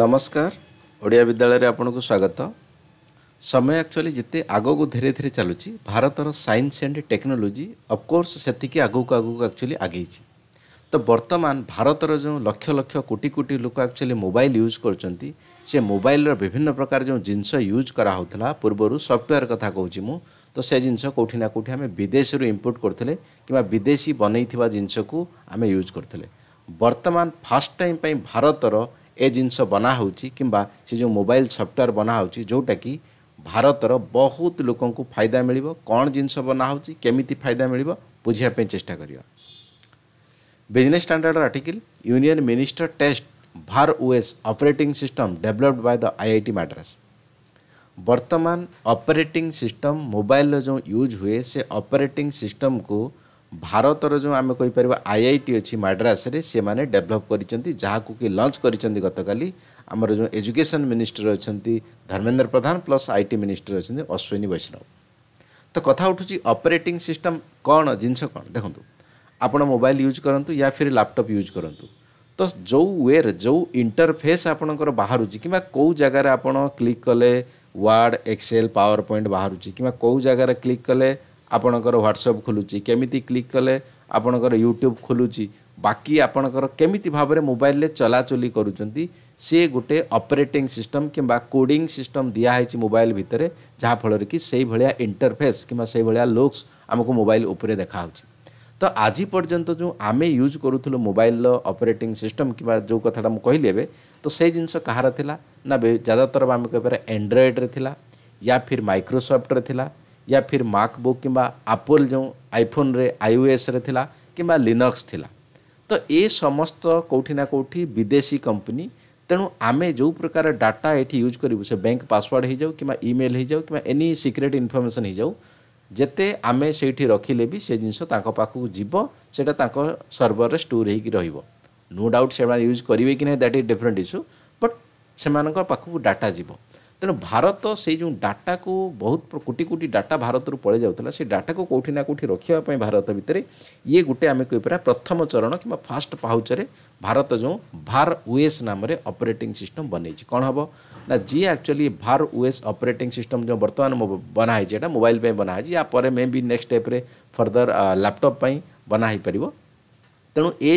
ନମସ୍କାର ଓଡ଼ିଆ ବିଦ୍ୟାଳୟରେ ଆପଣଙ୍କୁ ସ୍ୱାଗତ ସମୟ ଆକ୍ଚୁଆଲି ଯେତେ ଆଗକୁ ଧୀରେ ଧୀରେ ଚାଲୁଛି ଭାରତର ସାଇନ୍ସ ଆଣ୍ଡ ଟେକ୍ନୋଲୋଜି ଅଫକୋର୍ସ ସେତିକି ଆଗକୁ ଆଗକୁ ଆକ୍ଚୁଆଲି ଆଗେଇଛି ତ ବର୍ତ୍ତମାନ ଭାରତର ଯେଉଁ ଲକ୍ଷ ଲକ୍ଷ କୋଟି କୋଟି ଲୋକ ଆକ୍ଚୁଆଲି ମୋବାଇଲ୍ ୟୁଜ୍ କରୁଛନ୍ତି ସେ ମୋବାଇଲ୍ର ବିଭିନ୍ନ ପ୍ରକାର ଯେଉଁ ଜିନିଷ ୟୁଜ୍ କରାହେଉଥିଲା ପୂର୍ବରୁ ସଫ୍ଟୱେୟାର୍ କଥା କହୁଛି ମୁଁ ତ ସେ ଜିନିଷ କେଉଁଠି ନା କେଉଁଠି ଆମେ ବିଦେଶରୁ ଇମ୍ପୋର୍ଟ କରୁଥିଲେ କିମ୍ବା ବିଦେଶୀ ବନେଇଥିବା ଜିନିଷକୁ ଆମେ ୟୁଜ୍ କରୁଥିଲେ ବର୍ତ୍ତମାନ ଫାର୍ଷ୍ଟ ଟାଇମ୍ ପାଇଁ ଭାରତର ए जिनस बना किंबा से जो मोबाइल सफ्टवेयर बना जोटा कि भारतर बहुत लोक फायदा मिल कौन जिनस बना केमी फायदा मिल बुझाप चेषा कर business standard article union minister टेस्ट Bhar OS operating system developed by the IIT Madras वर्तमान ऑपरेटिंग सिस्टम मोबाइल जो यूज हुए से ऑपरेटिंग सिस्टम को ଭାରତର ଯେଉଁ ଆମେ କହିପାରିବା ଆଇ ଆଇ ଟି ଅଛି ମାଡ୍ରାସରେ ସେମାନେ ଡେଭଲପ୍ କରିଛନ୍ତି ଯାହାକୁ କି ଲଞ୍ଚ କରିଛନ୍ତି ଗତକାଲି ଆମର ଯେଉଁ ଏଜୁକେସନ୍ ମିନିଷ୍ଟର ଅଛନ୍ତି Dharmendra Pradhan plus I T minister ଅଛନ୍ତି ଅଶ୍ୱିନୀ ବୈଷ୍ଣବ ତ କଥା ଉଠୁଛି ଅପରେଟିଂ ସିଷ୍ଟମ୍ କ'ଣ ଜିନିଷ କ'ଣ ଦେଖନ୍ତୁ ଆପଣ ମୋବାଇଲ୍ ୟୁଜ୍ କରନ୍ତୁ ୟା ଫିର୍ ଲାପଟପ୍ ୟୁଜ୍ କରନ୍ତୁ ତ ଯେଉଁ ୱେରେ ଯେଉଁ ଇଣ୍ଟରଫେସ୍ ଆପଣଙ୍କର ବାହାରୁଛି କିମ୍ବା କେଉଁ ଜାଗାରେ ଆପଣ କ୍ଲିକ୍ କଲେ ୱାର୍ଡ଼ ଏକ୍ସେଲ୍ ପାୱାର ପଏଣ୍ଟ ବାହାରୁଛି କିମ୍ବା କେଉଁ ଜାଗାରେ କ୍ଲିକ୍ କଲେ ଆପଣଙ୍କର ହ୍ୱାଟ୍ସଅପ୍ ଖୋଲୁଛି କେମିତି କ୍ଲିକ୍ କଲେ ଆପଣଙ୍କର ୟୁଟ୍ୟୁବ୍ ଖୋଲୁଛି ବାକି ଆପଣଙ୍କର କେମିତି ଭାବରେ ମୋବାଇଲରେ ଚଲାଚଲି କରୁଛନ୍ତି ସିଏ ଗୋଟେ ଅପରେଟିଂ ସିଷ୍ଟମ୍ କିମ୍ବା କୋଡ଼ିଂ ସିଷ୍ଟମ୍ ଦିଆହେଇଛି ମୋବାଇଲ ଭିତରେ ଯାହାଫଳରେ କି ସେଇଭଳିଆ ଇଣ୍ଟରଫେସ୍ କିମ୍ବା ସେଇଭଳିଆ ଲୁକ୍ସ ଆମକୁ ମୋବାଇଲ ଉପରେ ଦେଖାହେଉଛି ତ ଆଜି ପର୍ଯ୍ୟନ୍ତ ଯେଉଁ ଆମେ ୟୁଜ୍ କରୁଥିଲୁ ମୋବାଇଲର ଅପରେଟିଂ ସିଷ୍ଟମ୍ କିମ୍ବା ଯେଉଁ କଥାଟା ମୁଁ କହିଲି ଏବେ ତ ସେଇ ଜିନିଷ କାହାର ଥିଲା ନା ଜ୍ୟାଦାତର ଆମେ କହିପାରିବା ଆଣ୍ଡ୍ରଏଡ଼୍ରେ ଥିଲା ୟା ଫିର୍ ମାଇକ୍ରୋସଫ୍ଟରେ ଥିଲା या फिर मैकबुक किंबा आपल जो आईफोन रे आईओएस रे थिला किंबा लिनक्स थिला तो ए समस्त कोठी ना कोठी विदेशी कंपनी तेणु आमे जो प्रकार डाटा एठी यूज करिवो से बैंक पासवर्ड हे जाऊ किंबा ईमेल हे जाऊ किंबा एनी सीक्रेट इन्फॉर्मेशन हे जाऊ जते आमे सेठी रखिले भी से जिंस ताको पाकु जीव सेटा ताको सर्वर रे स्टोर हे कि रहिवो नो डाउट से यूज करिवे कि नै that is different issue but सेमानक पाकु डाटा जीव तेणु भारत से जो डाटा को बहुत कोटी कोटी डाटा भारत रू पड़े जाऊला डाटा को कौटी ना कौटी रखापी भारत भितर ये गोटे आम पार प्रथम चरण कि फास्ट पाउचे भारत जो भार ओएस नाम अपरेटिंग सिटम बनई कौन हम ना जी actually Bhar OS operate system जो बर्तमान बनाई मोबाइल पर बनाई या पर मे भी नेक्स्ट स्टेप फर्दर लैपटॉप लैपटपी बनाई पार्टी ତେଣୁ ଏ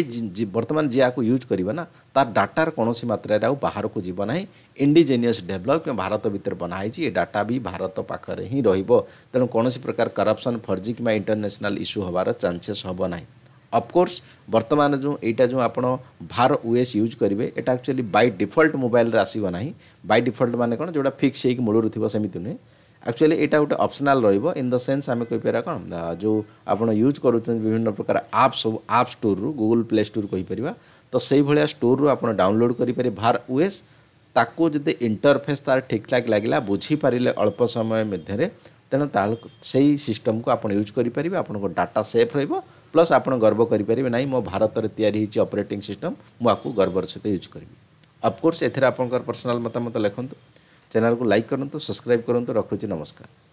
ବର୍ତ୍ତମାନ ଯିଏ ଆକୁ ୟୁଜ୍ କରିବ ନା ତାର ଡାଟାର କୌଣସି ମାତ୍ରାରେ ଆଉ ବାହାରକୁ ଯିବ ନାହିଁ ଇଣ୍ଡିଜେନିୟସ୍ ଡେଭଲପ୍ କିମ୍ବା ଭାରତ ଭିତରେ ବନା ହେଇଛି ଏ ଡାଟା ବି ଭାରତ ପାଖରେ ହିଁ ରହିବ ତେଣୁ କୌଣସି ପ୍ରକାର କରପ୍ସନ୍ ଫର୍ଜି କିମ୍ବା ଇଣ୍ଟରନ୍ୟାସନାଲ୍ ଇସ୍ୟୁ ହେବାର ଚାନ୍ସେସ୍ ହେବ ନାହିଁ ଅଫକୋର୍ସ ବର୍ତ୍ତମାନ ଯେଉଁ ଏଇଟା ଯେଉଁ ଆପଣ ଭାର ଓଏସ୍ ୟୁଜ୍ କରିବେ ଏଇଟା ଆକ୍ଚୁଆଲି ବାଇ ଡିଫଲ୍ଟ ମୋବାଇଲରେ ଆସିବ ନାହିଁ ବାଇ ଡିଫଲ୍ଟ ମାନେ କ'ଣ ଯେଉଁଟା ଫିକ୍ସ ହେଇକି ମୂଳରୁ ଥିବ ସେମିତି ନୁହେଁ ଆକ୍ଚୁଆଲି ଏଇଟା ଗୋଟେ ଅପସନାଲ୍ ରହିବ ଇନ୍ ଦ ସେନ୍ସ ଆମେ କହିପାରିବା କ'ଣ ଯେଉଁ ଆପଣ ୟୁଜ୍ କରୁଛନ୍ତି ବିଭିନ୍ନ ପ୍ରକାର ଆପ୍ ସବୁ ଆପ୍ ଷ୍ଟୋରରୁ ଗୁଗୁଲ୍ ପ୍ଲେ ଷ୍ଟୋର୍ କହିପାରିବା ତ ସେଇଭଳିଆ ଷ୍ଟୋରରୁ ଆପଣ ଡାଉନଲୋଡ଼୍ କରିପାରିବେ ଭାର ଓଏସ୍ ତାକୁ ଯଦି ଇଣ୍ଟରଫେସ୍ ତା'ର ଠିକ୍ଠାକ୍ ଲାଗିଲା ବୁଝିପାରିଲେ ଅଳ୍ପ ସମୟ ମଧ୍ୟରେ ତେଣୁ ତା ସେଇ ସିଷ୍ଟମକୁ ଆପଣ ୟୁଜ୍ କରିପାରିବେ ଆପଣଙ୍କ ଡାଟା ସେଫ୍ ରହିବ ପ୍ଲସ୍ ଆପଣ ଗର୍ବ କରିପାରିବେ ନାହିଁ ମୋ ଭାରତରେ ତିଆରି ହେଇଛି ଅପରେଟିଂ ସିଷ୍ଟମ୍ ମୁଁ ଆକୁ ଗର୍ବର ସହିତ ୟୁଜ୍ କରିବି ଅଫ୍କୋର୍ସ ଏଥିରେ ଆପଣଙ୍କର ପର୍ସନାଲ୍ ମତାମତ ଲେଖନ୍ତୁ चैनल को लाइक करूँ तो सब्सक्राइब करूँ तो रखुच नमस्कार